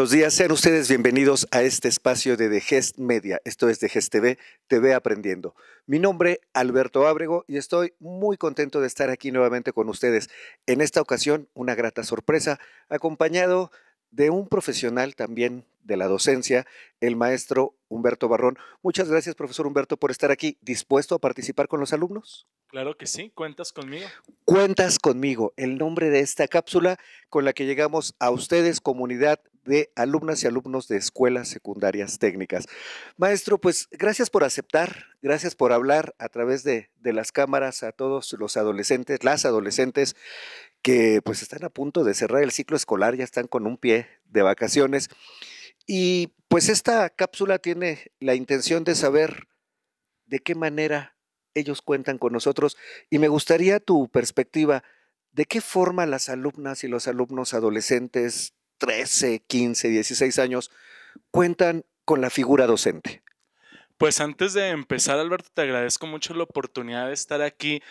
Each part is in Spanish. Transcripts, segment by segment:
buenos días, sean ustedes bienvenidos a este espacio de Degest Media, esto es Degest TV, TV Aprendiendo. Mi nombre, Alberto Ábrego, y estoy muy contento de estar aquí nuevamente con ustedes. En esta ocasión, una grata sorpresa, acompañado de un profesional también de la docencia, el maestro Humberto Barrón. Muchas gracias, profesor Humberto, por estar aquí. ¿Dispuesto a participar con los alumnos? Claro que sí, cuentas conmigo. Cuentas conmigo, el nombre de esta cápsula con la que llegamos a ustedes, comunidad de alumnas y alumnos de escuelas secundarias técnicas. Maestro, pues gracias por aceptar, gracias por hablar a través de, de, las cámaras a todos los adolescentes, las adolescentes que pues están a punto de cerrar el ciclo escolar, ya están con un pie de vacaciones. Y pues esta cápsula tiene la intención de saber de qué manera ellos cuentan con nosotros y me gustaría tu perspectiva. ¿De qué forma las alumnas y los alumnos adolescentes 13, 15, 16 años cuentan con la figura docente? Pues antes de empezar, Alberto, te agradezco mucho la oportunidad de estar aquí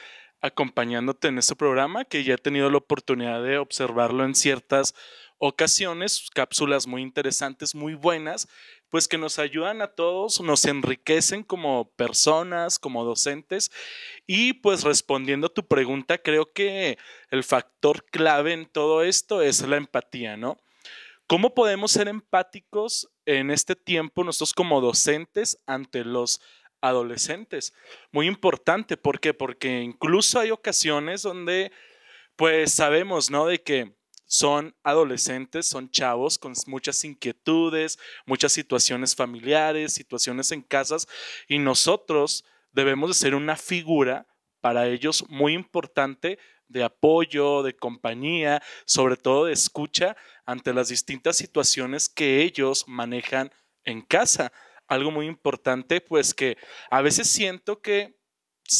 acompañándote en este programa, que ya he tenido la oportunidad de observarlo en ciertas ocasiones, cápsulas muy interesantes, muy buenas, pues que nos ayudan a todos, nos enriquecen como personas, como docentes. Y pues respondiendo a tu pregunta, creo que el factor clave en todo esto es la empatía, ¿no? ¿Cómo podemos ser empáticos en este tiempo nosotros como docentes ante los adolescentes? Muy importante, ¿por qué? Porque incluso hay ocasiones donde pues sabemos, ¿no? De que son adolescentes, son chavos con muchas inquietudes, muchas situaciones familiares, situaciones en casas, y nosotros debemos de ser una figura para ellos muy importante de apoyo, de compañía, sobre todo de escucha ante las distintas situaciones que ellos manejan en casa. Algo muy importante, pues que a veces siento que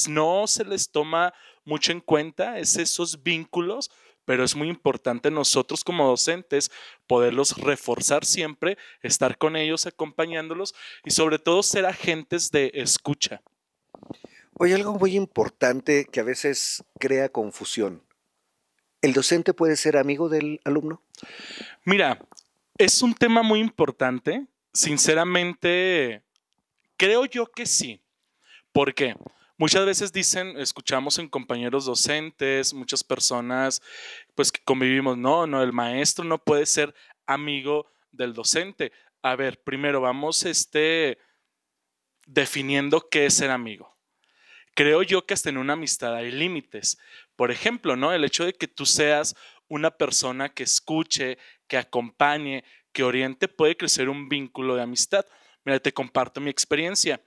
no se les toma mucho en cuenta es esos vínculos, pero es muy importante nosotros como docentes poderlos reforzar siempre, estar con ellos, acompañándolos y sobre todo ser agentes de escucha. Oye, algo muy importante que a veces crea confusión. ¿El docente puede ser amigo del alumno? Mira, es un tema muy importante. Sinceramente, creo yo que sí. ¿Por qué? Muchas veces dicen, escuchamos en compañeros docentes, muchas personas, pues que convivimos, no, no, el maestro no puede ser amigo del docente. A ver, primero vamos este definiendo qué es ser amigo. Creo yo que hasta en una amistad hay límites. Por ejemplo, ¿no? El hecho de que tú seas una persona que escuche, que acompañe, que oriente, puede crecer un vínculo de amistad. Mira, te comparto mi experiencia.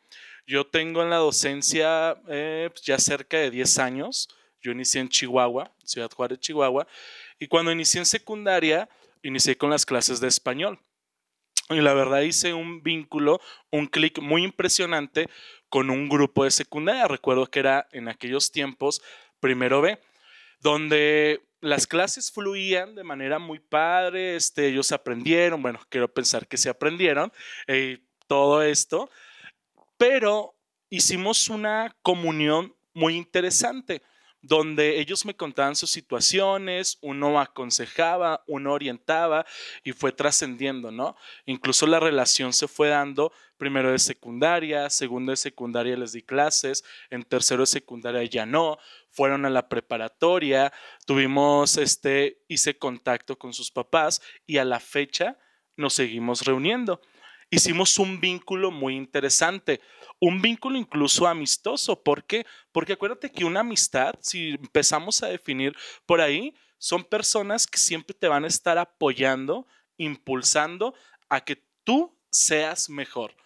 Yo tengo en la docencia eh, pues, ya cerca de 10 años. Yo inicié en Chihuahua, Ciudad Juárez, Chihuahua. Y cuando inicié en secundaria, inicié con las clases de español. Y la verdad hice un vínculo, un clic muy impresionante con un grupo de secundaria. Recuerdo que era en aquellos tiempos primero B, donde las clases fluían de manera muy padre, este, ellos aprendieron, bueno, quiero pensar que se aprendieron eh, todo esto, pero hicimos una comunión muy interesante donde ellos me contaban sus situaciones, uno aconsejaba, uno orientaba y fue trascendiendo, ¿no? Incluso la relación se fue dando primero de secundaria, segundo de secundaria les di clases, en tercero de secundaria ya no, fueron a la preparatoria, tuvimos este, hice contacto con sus papás y a la fecha nos seguimos reuniendo hicimos un vínculo muy interesante, un vínculo incluso amistoso. ¿Por qué? Porque acuérdate que una amistad, si empezamos a definir por ahí, son personas que siempre te van a estar apoyando, impulsando a que tú seas mejor.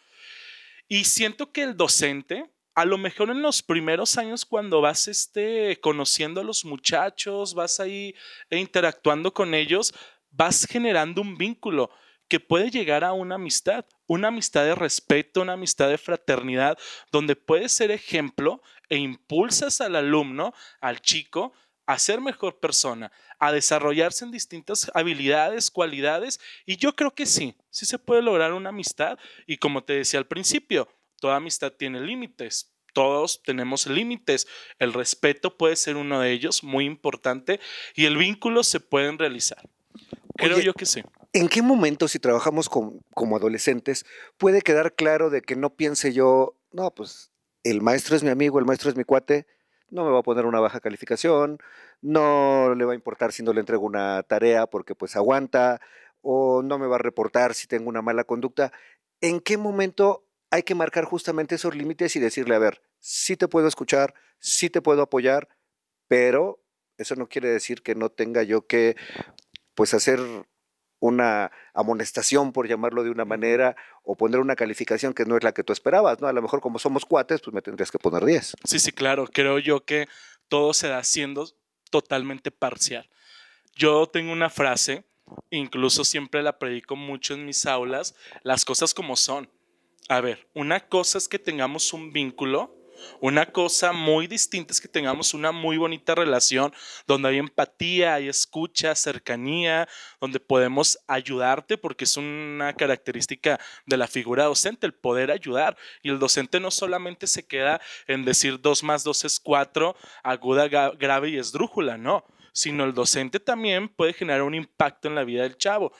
Y siento que el docente, a lo mejor en los primeros años cuando vas este, conociendo a los muchachos, vas ahí eh, interactuando con ellos, vas generando un vínculo que puede llegar a una amistad, una amistad de respeto, una amistad de fraternidad, donde puedes ser ejemplo e impulsas al alumno, al chico, a ser mejor persona, a desarrollarse en distintas habilidades, cualidades, y yo creo que sí, sí se puede lograr una amistad, y como te decía al principio, toda amistad tiene límites, todos tenemos límites. El respeto puede ser uno de ellos, muy importante, y el vínculo se pueden realizar. Creo yo que sí. ¿En qué momento, si trabajamos como adolescentes, puede quedar claro de que no piense yo, no, pues el maestro es mi amigo, el maestro es mi cuate, no me va a poner una baja calificación, no le va a importar si no le entrego una tarea porque pues aguanta, o no me va a reportar si tengo una mala conducta? ¿En qué momento hay que marcar justamente esos límites y decirle, a ver, sí te puedo escuchar, sí te puedo apoyar, pero eso no quiere decir que no tenga yo que pues hacer una amonestación, por llamarlo de una manera, o poner una calificación que no es la que tú esperabas, ¿no? A lo mejor como somos cuates, pues me tendrías que poner 10. Sí, sí, claro, creo yo que todo se da siendo totalmente parcial. Yo tengo una frase, incluso siempre la predico mucho en mis aulas, las cosas como son. A ver, una cosa es que tengamos un vínculo una cosa muy distinta es que tengamos una muy bonita relación donde hay empatía, hay escucha, cercanía, donde podemos ayudarte porque es una característica de la figura docente, el poder ayudar. Y el docente no solamente se queda en decir 2 más 2 es 4, aguda, grave y esdrújula, no, sino el docente también puede generar un impacto en la vida del chavo.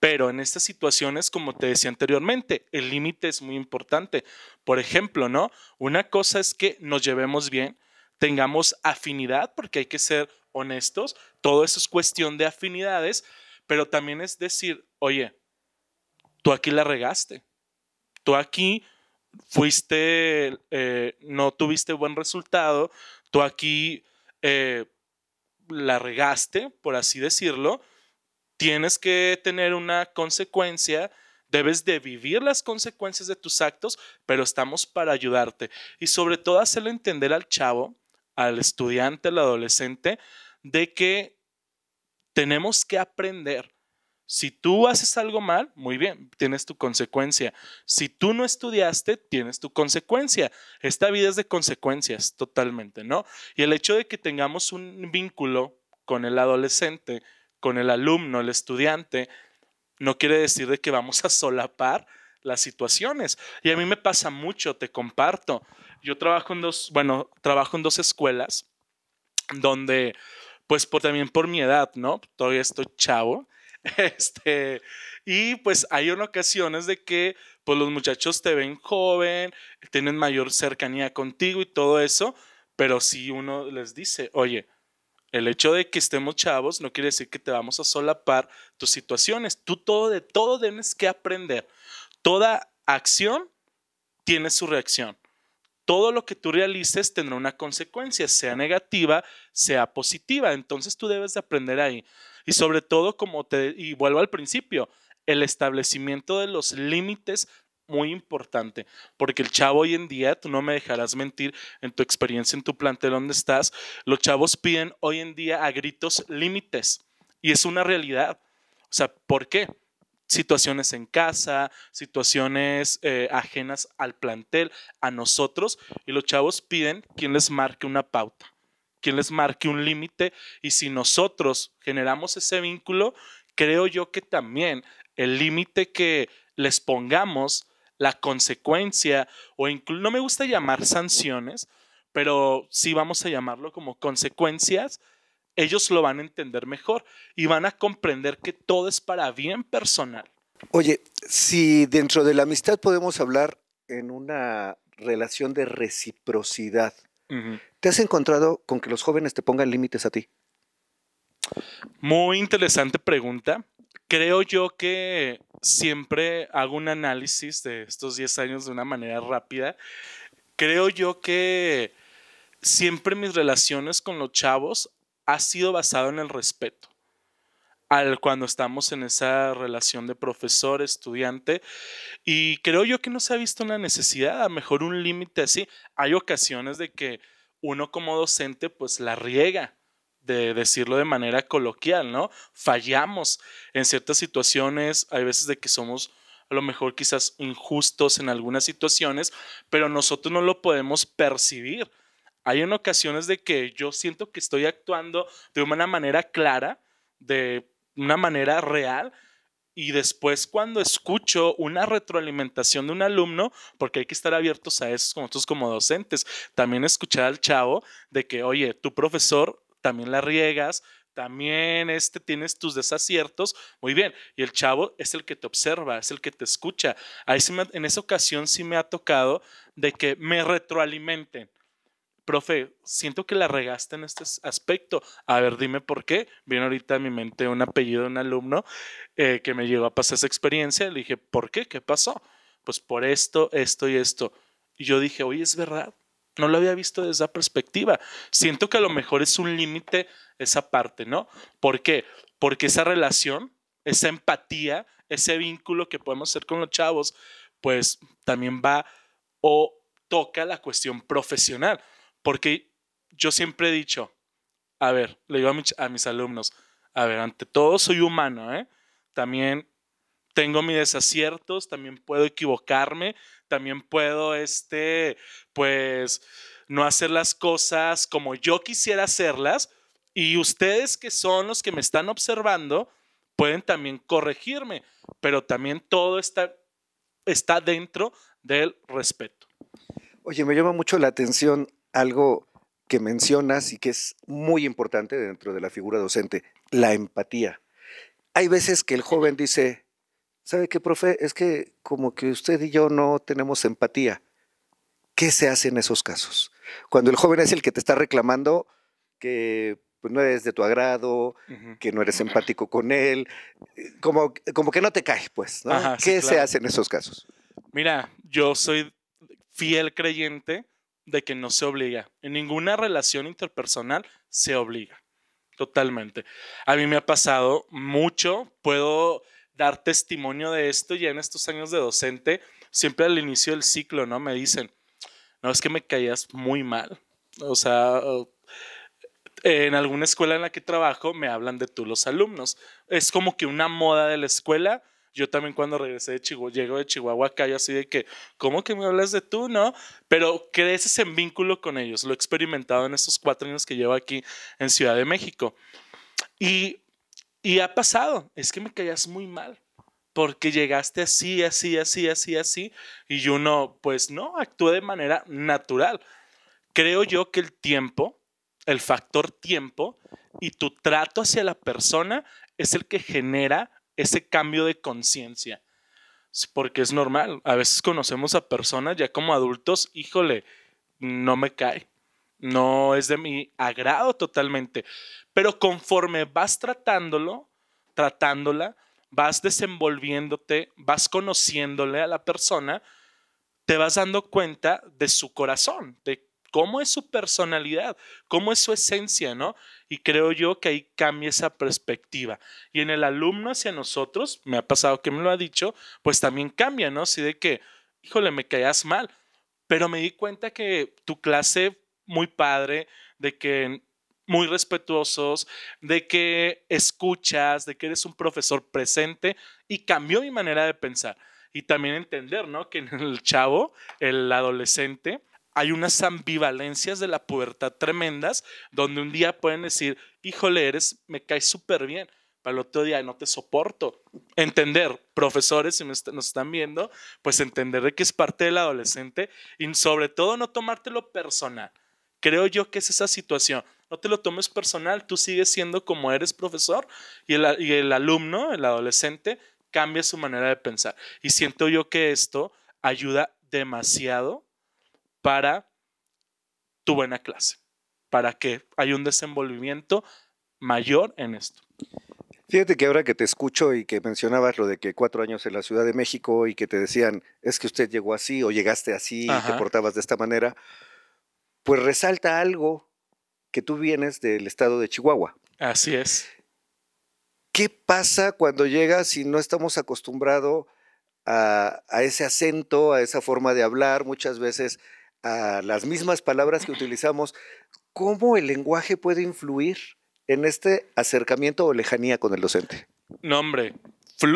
Pero en estas situaciones, como te decía anteriormente, el límite es muy importante, por ejemplo, ¿no? Una cosa es que nos llevemos bien, tengamos afinidad, porque hay que ser honestos, todo eso es cuestión de afinidades, pero también es decir, oye, tú aquí la regaste, tú aquí fuiste, eh, no tuviste buen resultado, tú aquí eh, la regaste, por así decirlo, tienes que tener una consecuencia Debes de vivir las consecuencias de tus actos, pero estamos para ayudarte. Y sobre todo hacerle entender al chavo, al estudiante, al adolescente, de que tenemos que aprender. Si tú haces algo mal, muy bien, tienes tu consecuencia. Si tú no estudiaste, tienes tu consecuencia. Esta vida es de consecuencias totalmente, ¿no? Y el hecho de que tengamos un vínculo con el adolescente, con el alumno, el estudiante, no quiere decir de que vamos a solapar las situaciones. Y a mí me pasa mucho, te comparto. Yo trabajo en dos, bueno, trabajo en dos escuelas donde, pues por, también por mi edad, ¿no? Todavía estoy chavo. Este, y pues hay ocasiones de que pues los muchachos te ven joven, tienen mayor cercanía contigo y todo eso, pero si uno les dice, oye, el hecho de que estemos chavos no quiere decir que te vamos a solapar tus situaciones. Tú todo de todo tienes que aprender. Toda acción tiene su reacción. Todo lo que tú realices tendrá una consecuencia, sea negativa, sea positiva. Entonces tú debes de aprender ahí. Y sobre todo, como te, y vuelvo al principio, el establecimiento de los límites muy importante, porque el chavo hoy en día, tú no me dejarás mentir, en tu experiencia, en tu plantel donde estás, los chavos piden hoy en día a gritos límites y es una realidad. O sea, ¿por qué? Situaciones en casa, situaciones eh, ajenas al plantel, a nosotros, y los chavos piden quien les marque una pauta, quien les marque un límite, y si nosotros generamos ese vínculo, creo yo que también el límite que les pongamos la consecuencia, o no me gusta llamar sanciones, pero si vamos a llamarlo como consecuencias, ellos lo van a entender mejor y van a comprender que todo es para bien personal. Oye, si dentro de la amistad podemos hablar en una relación de reciprocidad, ¿te has encontrado con que los jóvenes te pongan límites a ti? Muy interesante pregunta creo yo que siempre hago un análisis de estos 10 años de una manera rápida. Creo yo que siempre mis relaciones con los chavos ha sido basado en el respeto. Al cuando estamos en esa relación de profesor, estudiante, y creo yo que no se ha visto una necesidad, a mejor un límite así. Hay ocasiones de que uno como docente pues la riega de decirlo de manera coloquial, ¿no? Fallamos en ciertas situaciones, hay veces de que somos a lo mejor quizás injustos en algunas situaciones, pero nosotros no lo podemos percibir. Hay en ocasiones de que yo siento que estoy actuando de una manera clara, de una manera real, y después cuando escucho una retroalimentación de un alumno, porque hay que estar abiertos a eso, nosotros como docentes, también escuchar al chavo de que, oye, tu profesor también la riegas, también este, tienes tus desaciertos. Muy bien, y el chavo es el que te observa, es el que te escucha. Ahí en esa ocasión sí me ha tocado de que me retroalimenten. Profe, siento que la regaste en este aspecto. A ver, dime por qué. Viene ahorita a mi mente un apellido de un alumno eh, que me llevó a pasar esa experiencia. Le dije, ¿por qué? ¿Qué pasó? Pues por esto, esto y esto. Y yo dije, oye, es verdad no lo había visto desde esa perspectiva. Siento que a lo mejor es un límite esa parte, ¿no? ¿Por qué? Porque esa relación, esa empatía, ese vínculo que podemos hacer con los chavos, pues también va o toca la cuestión profesional. Porque yo siempre he dicho, a ver, le digo a, mis alumnos, a ver, ante todo soy humano, ¿eh? También tengo mis desaciertos, también puedo equivocarme, también puedo, este, pues, no hacer las cosas como yo quisiera hacerlas. Y ustedes que son los que me están observando, pueden también corregirme, pero también todo está, está dentro del respeto. Oye, me llama mucho la atención algo que mencionas y que es muy importante dentro de la figura docente, la empatía. Hay veces que el joven dice, ¿sabe qué, profe? Es que como que usted y yo no tenemos empatía. ¿Qué se hace en esos casos? Cuando el joven es el que te está reclamando que pues, no eres de tu agrado, que no eres empático con él, eh, como, como que no te cae, pues. ¿no? ¿Qué se hace en esos casos? Mira, yo soy fiel creyente de que no se obliga. En ninguna relación interpersonal se obliga. Totalmente. A mí me ha pasado mucho. Puedo dar testimonio de esto ya en estos años de docente, siempre al inicio del ciclo, ¿no? Me dicen, no, es que me caías muy mal. O sea, eh, en alguna escuela en la que trabajo me hablan de tú los alumnos. Es como que una moda de la escuela. Yo también cuando regresé de Chihuahua, llego de Chihuahua acá, así de que, ¿cómo que me hablas de tú, no? Pero creces en vínculo con ellos. Lo he experimentado en estos cuatro años que llevo aquí en Ciudad de México. Y y ha pasado, es que me caías muy mal, porque llegaste así, así, así, así, así, y yo no, pues no, actúa de manera natural. Creo yo que el tiempo, el factor tiempo y tu trato hacia la persona es el que genera ese cambio de conciencia, porque es normal, a veces conocemos a personas ya como adultos, híjole, no me cae no es de mi agrado totalmente, pero conforme vas tratándolo, tratándola, vas desenvolviéndote, vas conociéndole a la persona, te vas dando cuenta de su corazón, de cómo es su personalidad, cómo es su esencia, ¿no? Y creo yo que ahí cambia esa perspectiva. Y en el alumno hacia nosotros, me ha pasado que me lo ha dicho, pues también cambia, ¿no? Así de que, híjole, me caías mal, pero me di cuenta que tu clase muy padre, de que muy respetuosos, de que escuchas, de que eres un profesor presente y cambió mi manera de pensar. Y también entender, ¿no? Que en el chavo, el adolescente, hay unas ambivalencias de la pubertad tremendas, donde un día pueden decir, híjole, eres, me caes súper bien, para el otro día no te soporto. Entender, profesores, si nos están viendo, pues entender de que es parte del adolescente y sobre todo no tomártelo personal. Creo yo que es esa situación. No te lo tomes personal, tú sigues siendo como eres profesor y el, alumno, el adolescente, cambia su manera de pensar. Y siento yo que esto ayuda demasiado para tu buena clase, para que haya un desenvolvimiento mayor en esto. Fíjate que ahora que te escucho y que mencionabas lo de que cuatro años en la Ciudad de México y que te decían, es que usted llegó así o llegaste así y te portabas de esta manera, pues resalta algo que tú vienes del estado de Chihuahua. Así es. ¿Qué pasa cuando llegas si no estamos acostumbrados a, a, ese acento, a esa forma de hablar, muchas veces a las mismas palabras que utilizamos? ¿Cómo el lenguaje puede influir en este acercamiento o lejanía con el docente? No, hombre,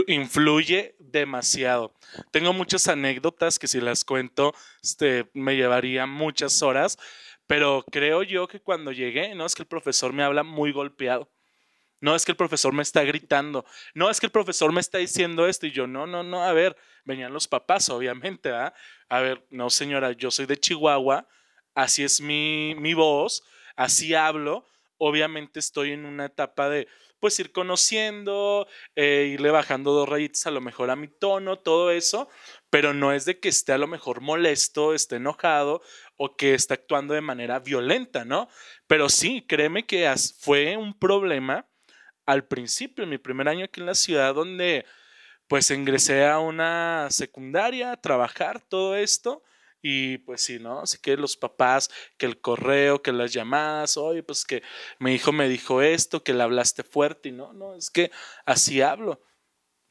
influye demasiado. Tengo muchas anécdotas que si las cuento este, me llevaría muchas horas, pero creo yo que cuando llegué, no es que el profesor me habla muy golpeado. No es que el profesor me está gritando. No es que el profesor me está diciendo esto. Y yo, no, no, no. A ver, venían los papás, obviamente, ¿verdad? ¿ah? A ver, no, señora, yo soy de Chihuahua. Así es mi voz. Así hablo. Obviamente estoy en una etapa de, pues ir conociendo, eh, irle bajando dos rayitas a lo mejor a mi tono, todo eso, pero no es de que esté a lo mejor molesto, esté enojado o que esté actuando de manera violenta, ¿no? Pero sí, créeme que fue un problema al principio, en mi primer año aquí en la ciudad, donde pues ingresé a una secundaria a trabajar todo esto y pues sí, ¿no? Así que los papás, que el correo, que las llamadas, oye, pues que mi hijo me dijo esto, que le hablaste fuerte y no, no, es que así hablo,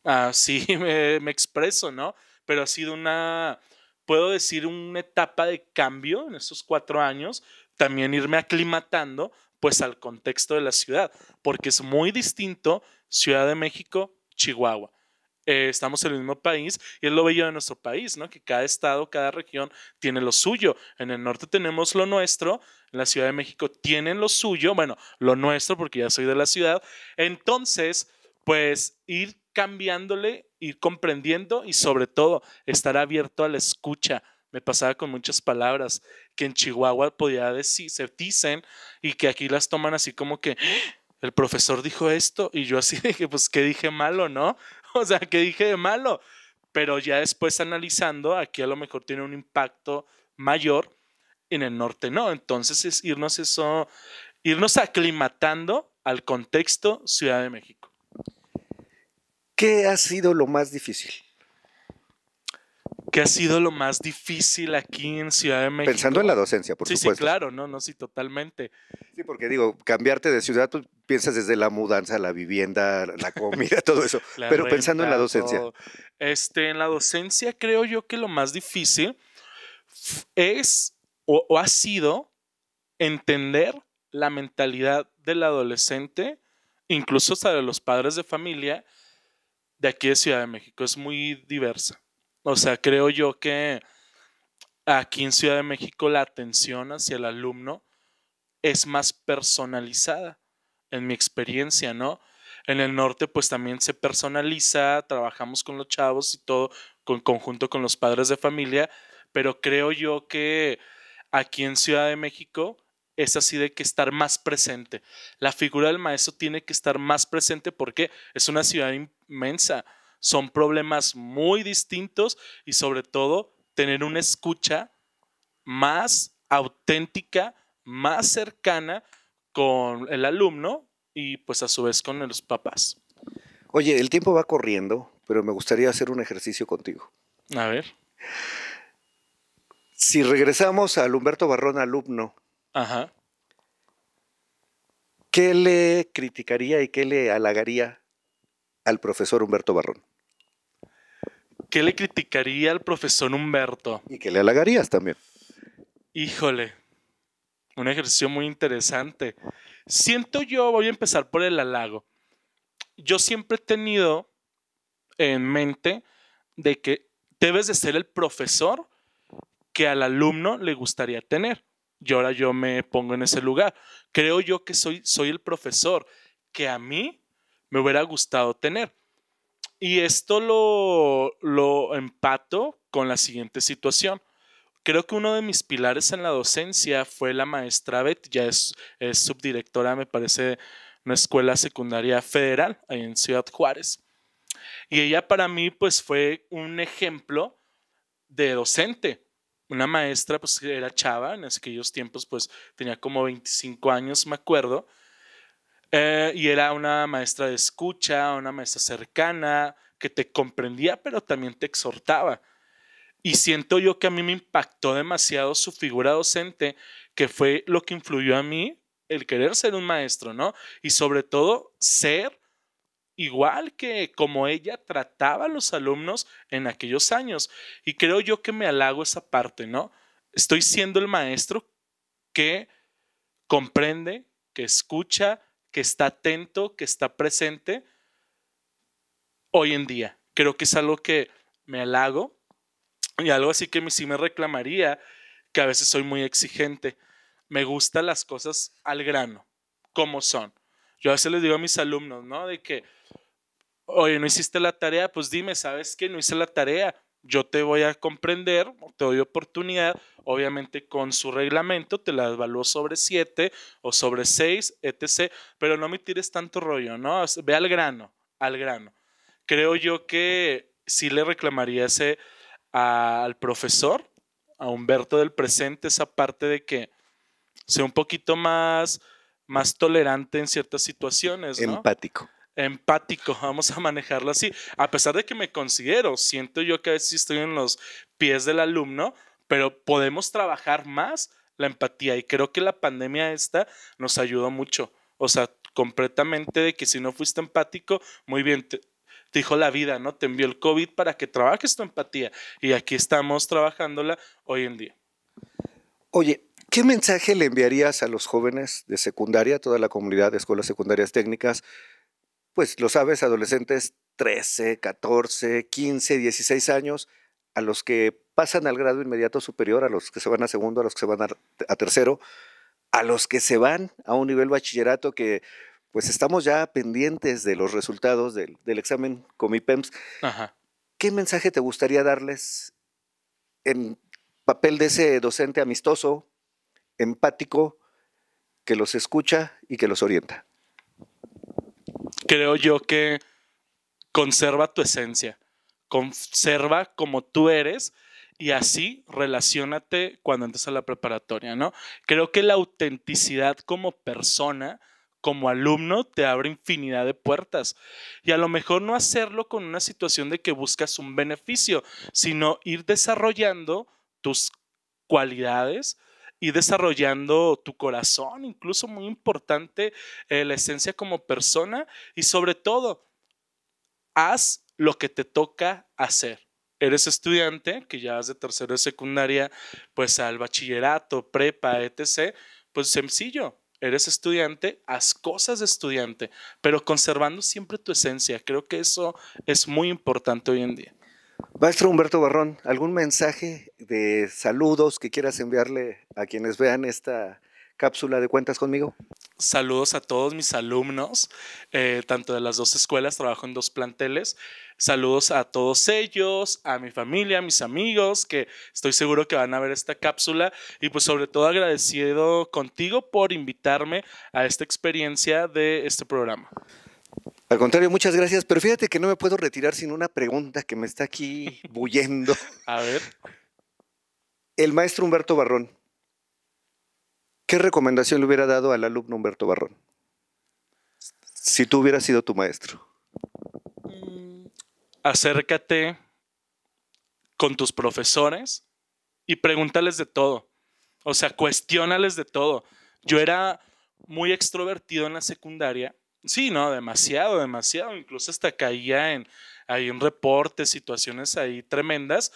así me, me expreso, ¿no? Pero ha sido una, puedo decir, una etapa de cambio en estos cuatro años, también irme aclimatando pues al contexto de la ciudad, porque es muy distinto Ciudad de México, Chihuahua. Eh, estamos en el mismo país y es lo bello de nuestro país, ¿no? Que cada estado, cada región tiene lo suyo. En el norte tenemos lo nuestro, en la Ciudad de México tienen lo suyo, bueno, lo nuestro porque ya soy de la ciudad. Entonces, pues ir cambiándole, ir comprendiendo y sobre todo estar abierto a la escucha. Me pasaba con muchas palabras que en Chihuahua podía decir, se dicen y que aquí las toman así como que ¡Ah! el profesor dijo esto y yo así dije, pues qué dije malo, ¿no? o sea, que dije de malo? Pero ya después analizando, aquí a lo mejor tiene un impacto mayor, en el norte no. Entonces es irnos eso, irnos aclimatando al contexto Ciudad de México. ¿Qué ha sido lo más difícil? ¿Qué ha sido lo más difícil aquí en Ciudad de México? Pensando en la docencia, por supuesto. Sí, claro, no, no, sí, totalmente. Sí, porque digo, cambiarte de ciudad, tú pues, piensas desde la mudanza, la vivienda, la comida, todo eso. Pero pensando en la docencia. Este, en la docencia creo yo que lo más difícil es o, o ha sido entender la mentalidad del adolescente, incluso hasta de los padres de familia de aquí de Ciudad de México. Es muy diversa. O sea, creo yo que aquí en Ciudad de México la atención hacia el alumno es más personalizada, en mi experiencia, ¿no? En el norte pues también se personaliza, trabajamos con los chavos y todo, con conjunto con los padres de familia, pero creo yo que aquí en Ciudad de México es así de que estar más presente. La figura del maestro tiene que estar más presente porque es una ciudad inmensa. Son problemas muy distintos y sobre todo tener una escucha más auténtica, más cercana con el alumno y pues a su vez con los papás. Oye, el tiempo va corriendo, pero me gustaría hacer un ejercicio contigo. A ver. Si regresamos al Humberto Barrón alumno, ¿qué le criticaría y qué le halagaría al profesor Humberto Barrón? ¿Qué le criticaría al profesor Humberto? ¿Y qué le halagarías también? Híjole, un ejercicio muy interesante. Siento yo, voy a empezar por el halago. Yo siempre he tenido en mente de que debes de ser el profesor que al alumno le gustaría tener. Y ahora yo me pongo en ese lugar. Creo yo que soy, soy el profesor que a mí me hubiera gustado tener. Y esto lo, lo empato con la siguiente situación. Creo que uno de mis pilares en la docencia fue la maestra Betty, ya es, subdirectora, me parece, una escuela secundaria federal ahí en Ciudad Juárez. Y ella para mí pues fue un ejemplo de docente. Una maestra pues era chava, en aquellos tiempos pues tenía como 25 años, me acuerdo, eh, y era una maestra de escucha, una maestra cercana, que te comprendía, pero también te exhortaba. Y siento yo que a mí me impactó demasiado su figura docente, que fue lo que influyó a mí el querer ser un maestro, ¿no? Y sobre todo ser igual que como ella trataba a los alumnos en aquellos años. Y creo yo que me halago esa parte, ¿no? Estoy siendo el maestro que comprende, que escucha, que está atento, que está presente hoy en día. Creo que es algo que me halago y algo así que sí me reclamaría que a veces soy muy exigente. Me gustan las cosas al grano, como son. Yo a veces les digo a mis alumnos, ¿no? De que, oye, no hiciste la tarea, pues dime, ¿sabes qué? No hice la tarea yo te voy a comprender, te doy oportunidad, obviamente con su reglamento, te la evalúo sobre siete o sobre seis, etc. Pero no me tires tanto rollo, ¿no? Ve al grano, al grano. Creo yo que sí le reclamaría al profesor, a Humberto del presente, esa parte de que sea un poquito más, más tolerante en ciertas situaciones. Empático empático, vamos a manejarlo así. A pesar de que me considero, siento yo que a veces estoy en los pies del alumno, pero podemos trabajar más la empatía y creo que la pandemia esta nos ayudó mucho. O sea, completamente de que si no fuiste empático, muy bien, te, dijo la vida, ¿no? Te envió el COVID para que trabajes tu empatía y aquí estamos trabajándola hoy en día. Oye, ¿Qué mensaje le enviarías a los jóvenes de secundaria, toda la comunidad de escuelas secundarias técnicas, pues lo sabes, adolescentes 13, 14, 15, 16 años, a los que pasan al grado inmediato superior, a los que se van a segundo, a los que se van a, tercero, a los que se van a un nivel bachillerato que pues estamos ya pendientes de los resultados del, examen Comipems. Ajá. ¿Qué mensaje te gustaría darles en papel de ese docente amistoso, empático, que los escucha y que los orienta? creo yo que conserva tu esencia, conserva como tú eres y así relacionate cuando entres a la preparatoria, ¿no? Creo que la autenticidad como persona, como alumno, te abre infinidad de puertas. Y a lo mejor no hacerlo con una situación de que buscas un beneficio, sino ir desarrollando tus cualidades, y desarrollando tu corazón, incluso muy importante eh, la esencia como persona y sobre todo, haz lo que te toca hacer eres estudiante, que ya vas de tercero de secundaria, pues al bachillerato, prepa, etc., pues sencillo. Eres estudiante, haz cosas de estudiante, pero conservando siempre tu esencia. Creo que eso es muy importante hoy en día. Maestro Humberto Barrón, ¿algún mensaje de saludos que quieras enviarle a quienes vean esta cápsula de cuentas conmigo? Saludos a todos mis alumnos, eh, tanto de las dos escuelas, trabajo en dos planteles. Saludos a todos ellos, a mi familia, a mis amigos, que estoy seguro que van a ver esta cápsula. Y pues sobre todo agradecido contigo por invitarme a esta experiencia de este programa. Al contrario, muchas gracias, pero fíjate que no me puedo retirar sin una pregunta que me está aquí bullendo. A ver. El maestro Humberto Barrón, ¿qué recomendación le hubiera dado al alumno Humberto Barrón? Si tú hubieras sido tu maestro. Mm, acércate con tus profesores y pregúntales de todo. O sea, cuestiónales de todo. Yo era muy extrovertido en la secundaria Sí, no, demasiado, demasiado. Incluso hasta caía en, ahí en reportes, situaciones ahí tremendas.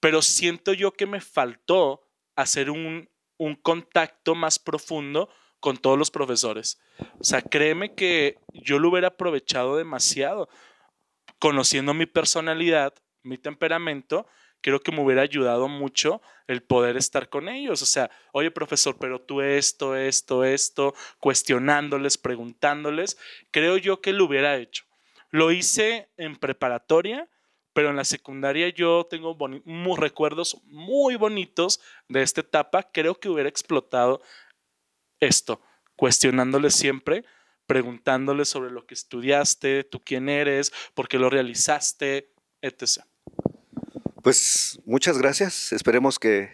Pero siento yo que me faltó hacer un, un contacto más profundo con todos los profesores. O sea, créeme que yo lo hubiera aprovechado demasiado, conociendo mi personalidad, mi temperamento creo que me hubiera ayudado mucho el poder estar con ellos. O sea, oye profesor, pero tú esto, esto, esto, cuestionándoles, preguntándoles, creo yo que lo hubiera hecho. Lo hice en preparatoria, pero en la secundaria yo tengo muy recuerdos muy bonitos de esta etapa. Creo que hubiera explotado esto, cuestionándoles siempre, preguntándoles sobre lo que estudiaste, tú quién eres, por qué lo realizaste, etc. Pues muchas gracias. Esperemos que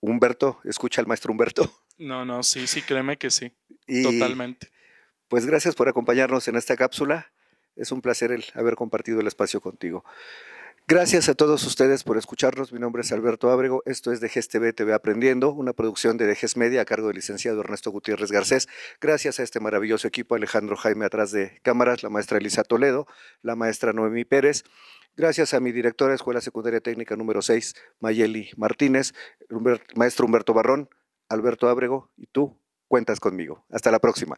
Humberto, escuche al maestro Humberto. No, no, sí, sí, créeme que sí. Totalmente. Pues gracias por acompañarnos en esta cápsula. Es un placer el haber compartido el espacio contigo. Gracias a todos ustedes por escucharnos. Mi nombre es Alberto Ábrego. Esto es de GSTV TV Aprendiendo, una producción de DGES Media a cargo del licenciado Ernesto Gutiérrez Garcés. Gracias a este maravilloso equipo, Alejandro Jaime atrás de cámaras, la maestra Elisa Toledo, la maestra Noemí Pérez. Gracias a mi directora de Escuela Secundaria Técnica número 6, Mayeli Martínez, maestro Humberto Barrón, Alberto Ábrego y tú cuentas conmigo. Hasta la próxima.